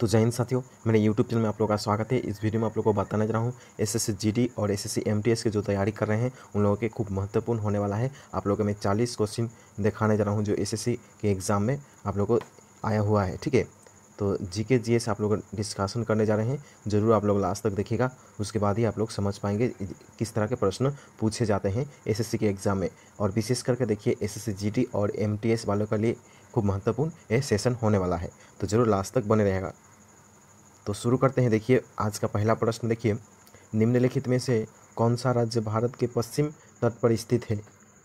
तो जय हिंद साथियों मेरे यूट्यूब चैनल में आप लोगों का स्वागत है इस वीडियो में आप लोगों को बताने जा रहा हूँ एस एस और एस एस सी की जो तैयारी कर रहे हैं उन लोगों के खूब महत्वपूर्ण होने वाला है आप लोगों को मैं चालीस क्वेश्चन दिखाने जा रहा हूँ जो एस के एग्ज़ाम में आप लोग को आया हुआ है ठीक है तो जी के जी एस आप लोग डिस्कशन करने जा रहे हैं ज़रूर आप लोग लास्ट तक देखिएगा उसके बाद ही आप लोग समझ पाएंगे किस तरह के प्रश्न पूछे जाते हैं एस के एग्ज़ाम में और विशेष करके देखिए एस एस और एम वालों के लिए खूब महत्वपूर्ण ये सेशन होने वाला है तो ज़रूर लास्ट तक बने रहेगा तो शुरू करते हैं देखिए आज का पहला प्रश्न देखिए निम्नलिखित में से कौन सा राज्य भारत के पश्चिम तट पर स्थित है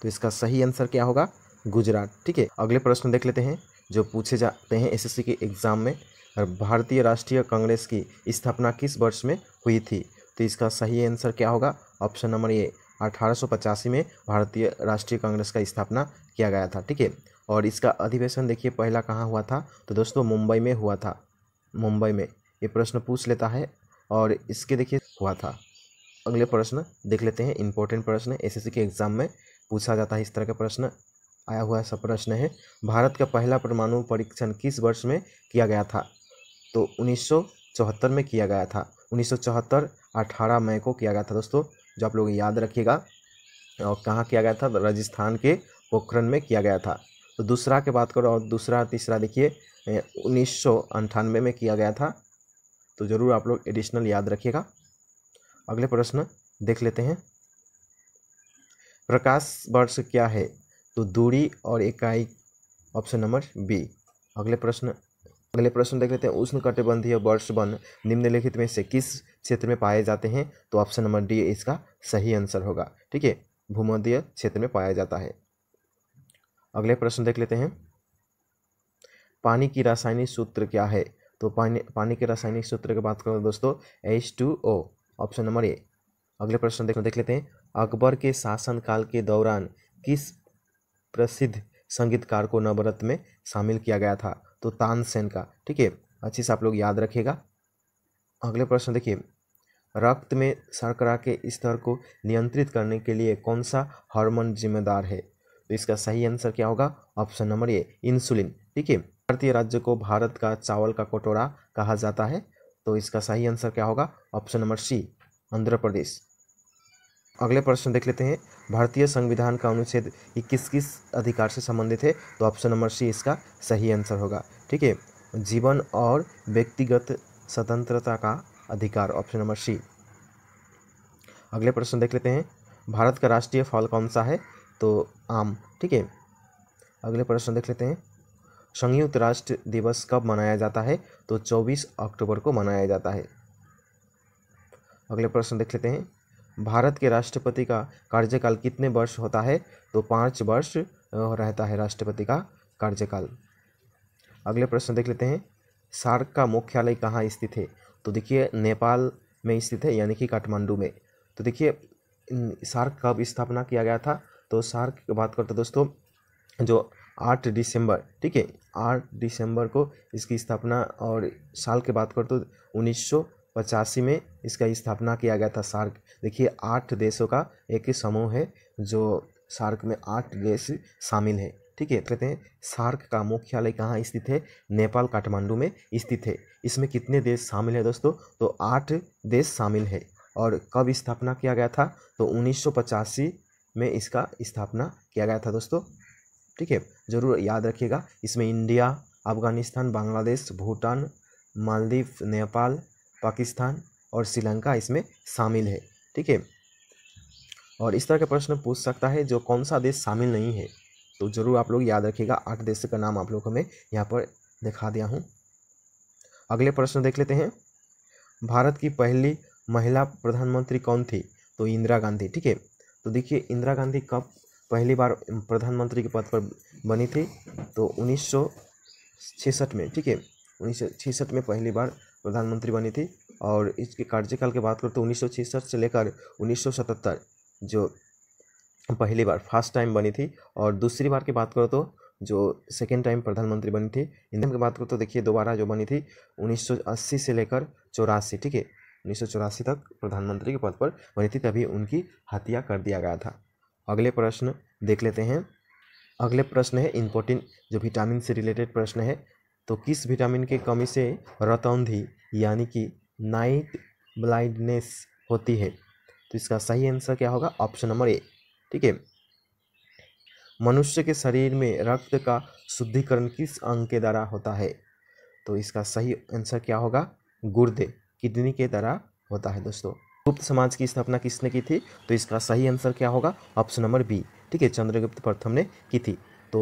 तो इसका सही आंसर क्या होगा गुजरात ठीक है अगले प्रश्न देख लेते हैं जो पूछे जाते हैं एसएससी के एग्ज़ाम में भारतीय राष्ट्रीय कांग्रेस की स्थापना किस वर्ष में हुई थी तो इसका सही आंसर क्या होगा ऑप्शन नंबर ए अठारह में भारतीय राष्ट्रीय कांग्रेस का स्थापना किया गया था ठीक है और इसका अधिवेशन देखिए पहला कहाँ हुआ था तो दोस्तों मुंबई में हुआ था मुंबई में ये प्रश्न पूछ लेता है और इसके देखिए हुआ था अगले प्रश्न देख लेते हैं इंपॉर्टेंट प्रश्न एसएससी के एग्ज़ाम में पूछा जाता है इस तरह का प्रश्न आया हुआ सब प्रश्न है भारत का पहला परमाणु परीक्षण किस वर्ष में किया गया था तो उन्नीस में किया गया था उन्नीस सौ मई को किया गया था दोस्तों जो आप लोग याद रखिएगा और कहाँ किया गया था राजस्थान के पोखरण में किया गया था तो दूसरा के बात करो और दूसरा तीसरा देखिए उन्नीस में किया गया था तो ज़रूर आप लोग एडिशनल याद रखिएगा अगले प्रश्न देख लेते हैं प्रकाश वर्ष क्या है तो दूरी और इकाई ऑप्शन नंबर बी अगले प्रश्न अगले प्रश्न देख लेते हैं उष्ण कटिबंधीय वर्ष वन निम्नलिखित में से किस क्षेत्र में पाए जाते हैं तो ऑप्शन नंबर डी इसका सही आंसर होगा ठीक है भूमध्य क्षेत्र में पाया जाता है अगले प्रश्न देख लेते हैं पानी की रासायनिक सूत्र क्या है तो पानी पानी के रासायनिक सूत्र की बात करें तो दोस्तों H two O option number A अगले प्रश्न देखो देख लेते हैं अकबर के शासनकाल के दौरान किस प्रसिद्ध संगीतकार को नवरत्न में शामिल किया गया था तो तानसेन का ठीक है अच्छे से आप लोग याद रखेगा अगले प्रश्न देखिए रक्त में शर्करा के स्तर को नियंत्रित करने के लिए कौन सा हार्मोन जिम्मेदार है तो इसका सही आंसर क्या होगा ऑप्शन नंबर ए इंसुलिन ठीक है भारतीय राज्य को भारत का चावल का कटोरा कहा जाता है तो इसका सही आंसर क्या होगा option number C Andhra Pradesh अगले प्रश्न देख लेते हैं भारतीय संविधान का अनुच्छेद किस किस अधिकार से संबंधित है तो ऑप्शन नंबर सी इसका सही आंसर होगा ठीक है जीवन और व्यक्तिगत स्वतंत्रता का अधिकार ऑप्शन नंबर सी अगले प्रश्न देख लेते हैं भारत का राष्ट्रीय फल कौन सा है तो आम ठीक है अगले प्रश्न देख लेते हैं संयुक्त राष्ट्र दिवस कब मनाया जाता है तो 24 अक्टूबर को मनाया जाता है अगले प्रश्न देख लेते हैं भारत के राष्ट्रपति का कार्यकाल कितने वर्ष होता है तो पाँच वर्ष रहता है राष्ट्रपति का कार्यकाल अगले प्रश्न देख लेते हैं सार्क का मुख्यालय कहाँ स्थित है तो देखिए नेपाल में स्थित है यानी कि काठमांडू में तो देखिए सार्क कब स्थापना किया गया था तो सार्क की बात करते दोस्तों जो आठ दिसंबर ठीक है आठ दिसंबर को इसकी स्थापना और साल के बात कर तो उन्नीस पचासी में इसका स्थापना किया गया था सार्क देखिए आठ देशों का एक ही समूह है जो सार्क में आठ देश शामिल है ठीक है कहते हैं सार्क का मुख्यालय कहाँ स्थित है नेपाल काठमांडू में स्थित है इसमें कितने देश शामिल है दोस्तों तो आठ देश शामिल है और कब स्थापना किया गया था तो उन्नीस में इसका स्थापना किया गया था दोस्तों ठीक है ज़रूर याद रखिएगा इसमें इंडिया अफगानिस्तान बांग्लादेश भूटान मालदीव नेपाल पाकिस्तान और श्रीलंका इसमें शामिल है ठीक है और इस तरह का प्रश्न पूछ सकता है जो कौन सा देश शामिल नहीं है तो ज़रूर आप लोग याद रखिएगा आठ देश का नाम आप लोग हमें यहाँ पर दिखा दिया हूँ अगले प्रश्न देख लेते हैं भारत की पहली महिला प्रधानमंत्री कौन थी तो इंदिरा गांधी ठीक है तो देखिए इंदिरा गांधी कब पहली बार प्रधानमंत्री के पद पर बनी थी तो उन्नीस सौ में ठीक है उन्नीस सौ में पहली बार प्रधानमंत्री बनी थी और इसके कार्यकाल की बात करें तो उन्नीस सौ से लेकर उन्नीस सौ सतहत्तर जो पहली बार फर्स्ट टाइम बनी थी और दूसरी बार की बात करो तो जो सेकेंड टाइम प्रधानमंत्री बनी थी इंधन की बात करो तो देखिए दोबारा जो बनी थी 1980 से लेकर चौरासी ठीक है उन्नीस तक प्रधानमंत्री के पद पर बनी थी तभी उनकी हत्या कर दिया गया था अगले प्रश्न देख लेते हैं अगले प्रश्न है इम्पोर्टेंट जो विटामिन से रिलेटेड प्रश्न है तो किस विटामिन की कमी से रतौंधी यानी कि नाइट ब्लाइंडनेस होती है तो इसका सही आंसर क्या होगा ऑप्शन नंबर ए ठीक है मनुष्य के शरीर में रक्त का शुद्धिकरण किस अंग के द्वारा होता है तो इसका सही आंसर क्या होगा गुर्दे किडनी के द्वारा होता है दोस्तों गुप्त समाज की स्थापना किसने की थी तो इसका सही आंसर क्या होगा ऑप्शन नंबर बी ठीक है चंद्रगुप्त प्रथम ने की थी तो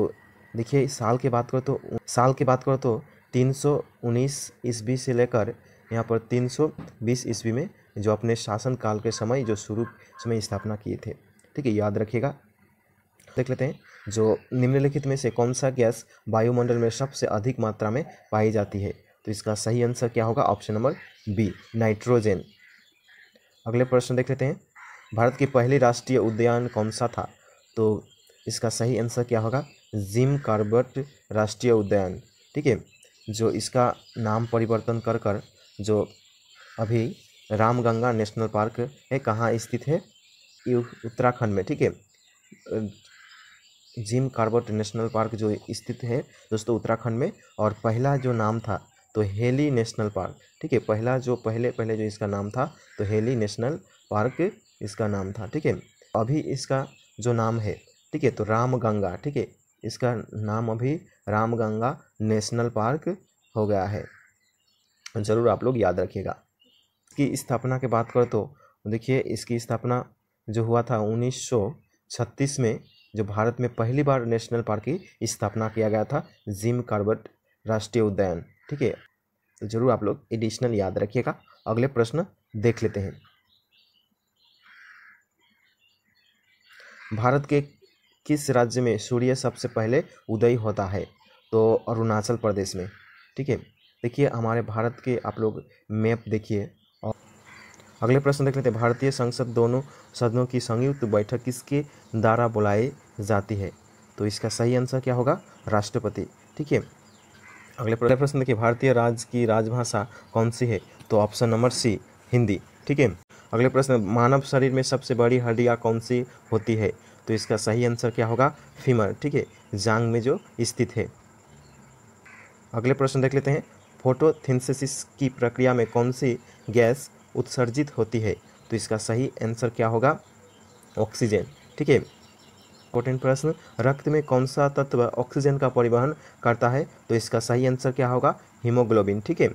देखिए साल की बात करो तो साल की बात करो तो 319 ईस्वी से लेकर यहाँ पर 320 ईस्वी में जो अपने शासन काल के समय जो शुरू समय स्थापना किए थे ठीक है याद रखिएगा देख लेते हैं जो निम्नलिखित में से कौन सा गैस वायुमंडल में सबसे अधिक मात्रा में पाई जाती है तो इसका सही आंसर क्या होगा ऑप्शन नंबर बी नाइट्रोजन अगले प्रश्न देख लेते हैं भारत की पहली राष्ट्रीय उद्यान कौन सा था तो इसका सही आंसर क्या होगा जिम कार्बर्ट राष्ट्रीय उद्यान ठीक है जो इसका नाम परिवर्तन कर कर जो अभी रामगंगा नेशनल पार्क है कहाँ स्थित है उत्तराखंड में ठीक है जिम कार्बर्ट नेशनल पार्क जो स्थित है दोस्तों उत्तराखंड में और पहला जो नाम था तो हेली नेशनल पार्क ठीक है पहला जो पहले पहले जो इसका नाम था तो हेली नेशनल पार्क इसका नाम था ठीक है अभी इसका जो नाम है ठीक है तो रामगंगा ठीक है इसका नाम अभी रामगंगा नेशनल पार्क हो गया है ज़रूर आप लोग याद रखिएगा इसकी स्थापना की बात कर तो देखिए इसकी स्थापना जो हुआ था उन्नीस में जो भारत में पहली बार नेशनल पार्क की स्थापना किया गया था जिम कार्बट राष्ट्रीय उद्यान ठीक है तो जरूर आप लोग एडिशनल याद रखिएगा अगले प्रश्न देख लेते हैं भारत के किस राज्य में सूर्य सबसे पहले उदय होता है तो अरुणाचल प्रदेश में ठीक है देखिए हमारे भारत के आप लोग मैप देखिए और अगले प्रश्न देख लेते हैं भारतीय संसद दोनों सदनों की संयुक्त बैठक किसके द्वारा बुलाई जाती है तो इसका सही आंसर क्या होगा राष्ट्रपति ठीक है अगले प्रश्न देखिए भारतीय राज्य की राजभाषा कौन सी है तो ऑप्शन नंबर सी हिंदी ठीक है अगले प्रश्न मानव शरीर में सबसे बड़ी हड्डियाँ कौन सी होती है तो इसका सही आंसर क्या होगा फीमर ठीक है जांग में जो स्थित है अगले प्रश्न देख लेते हैं फोटोथिनसिस की प्रक्रिया में कौन सी गैस उत्सर्जित होती है तो इसका सही आंसर क्या होगा ऑक्सीजन ठीक है कॉटन प्रश्न रक्त में कौन सा तत्व ऑक्सीजन का परिवहन करता है तो इसका सही आंसर क्या होगा हीमोग्लोबिन ठीक है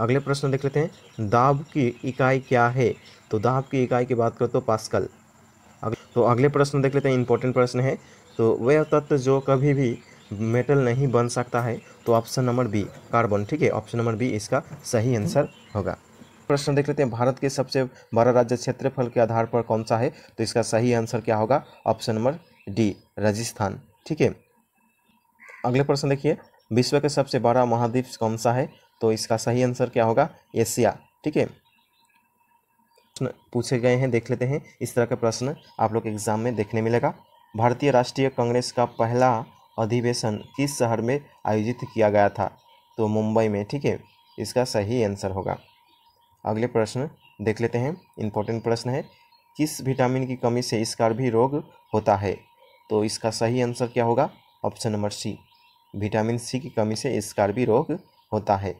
अगले प्रश्न देख लेते हैं दाब की इकाई क्या है तो दाब की इकाई की बात करो तो पास्कल तो अगले प्रश्न देख लेते हैं इंपॉर्टेंट प्रश्न है तो वह तत्व जो कभी भी मेटल नहीं बन सकता है तो ऑप्शन नंबर बी कार्बन ठीक है ऑप्शन नंबर बी इसका सही आंसर होगा प्रश्न देख लेते हैं भारत के सबसे बड़ा राज्य क्षेत्रफल के आधार पर कौन सा है तो इसका सही आंसर क्या होगा ऑप्शन नंबर डी राजस्थान ठीक है अगले प्रश्न देखिए विश्व के सबसे बड़ा महाद्वीप कौन सा है तो इसका सही आंसर क्या होगा एशिया ठीक है पूछे गए हैं देख लेते हैं इस तरह का प्रश्न आप लोग एग्जाम में देखने मिलेगा भारतीय राष्ट्रीय कांग्रेस का पहला अधिवेशन किस शहर में आयोजित किया गया था तो मुंबई में ठीक है इसका सही आंसर होगा अगले प्रश्न देख लेते हैं इम्पोर्टेंट प्रश्न है किस विटामिन की कमी से भी रोग होता है तो इसका सही आंसर क्या होगा option number C vitamin C की कमी से भी रोग होता है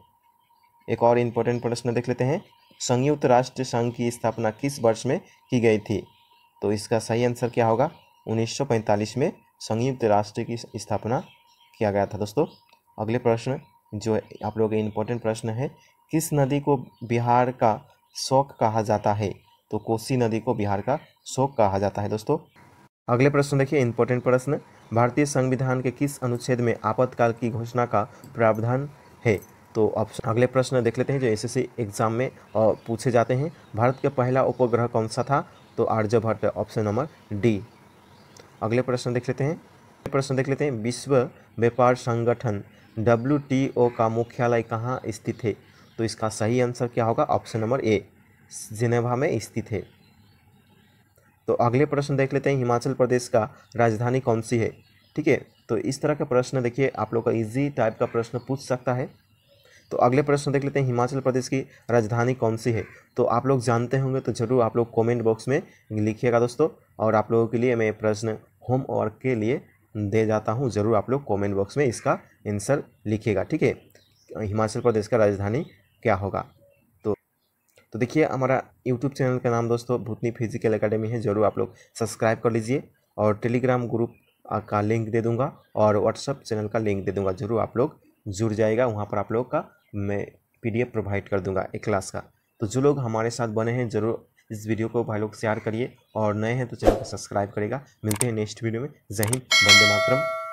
एक और इम्पोर्टेंट प्रश्न देख लेते हैं संयुक्त राष्ट्र संघ की स्थापना किस वर्ष में की गई थी तो इसका सही आंसर क्या होगा 1945 में संयुक्त राष्ट्र की स्थापना किया गया था दोस्तों अगले प्रश्न जो आप लोग इम्पोर्टेंट प्रश्न है किस नदी को बिहार का शोक कहा जाता है तो कोसी नदी को बिहार का शोक कहा जाता है दोस्तों अगले प्रश्न देखिए इंपॉर्टेंट प्रश्न भारतीय संविधान के किस अनुच्छेद में आपातकाल की घोषणा का प्रावधान है तो ऑप्शन अगले प्रश्न देख लेते हैं जो एसएससी एग्जाम में पूछे जाते हैं भारत का पहला उपग्रह कौन सा था तो आर्यभट्ट ऑप्शन नंबर डी अगले प्रश्न देख लेते हैं प्रश्न देख लेते हैं विश्व व्यापार संगठन डब्ल्यू का मुख्यालय कहाँ स्थित है तो इसका सही आंसर क्या होगा ऑप्शन नंबर ए जिनेवा में स्थित है तो अगले प्रश्न देख लेते हैं हिमाचल प्रदेश का राजधानी कौन सी है ठीक है तो इस तरह का प्रश्न देखिए आप लोग का इजी टाइप का प्रश्न पूछ सकता है तो अगले प्रश्न देख लेते हैं हिमाचल प्रदेश की राजधानी कौन सी है तो आप लोग जानते होंगे तो ज़रूर आप लोग कमेंट बॉक्स में लिखिएगा दोस्तों और आप लोगों के लिए मैं प्रश्न होमवर्क के लिए दे जाता हूँ ज़रूर आप लोग कॉमेंट बॉक्स में इसका आंसर लिखिएगा ठीक है हिमाचल प्रदेश का राजधानी क्या होगा तो तो देखिए हमारा यूट्यूब चैनल का नाम दोस्तों भूतनी फिजिकल एकेडमी है ज़रूर आप लोग सब्सक्राइब कर लीजिए और टेलीग्राम ग्रुप का लिंक दे दूंगा और व्हाट्सअप चैनल का लिंक दे दूंगा ज़रूर आप लोग जुड़ जाएगा वहाँ पर आप लोग का मैं पी प्रोवाइड कर दूँगा एक क्लास का तो जो लोग हमारे साथ बने हैं ज़रूर इस वीडियो को भाई लोग शेयर करिए और नए हैं तो चैनल को सब्सक्राइब करेगा मिलते हैं नेक्स्ट वीडियो में जय हिंद वंदे मातरम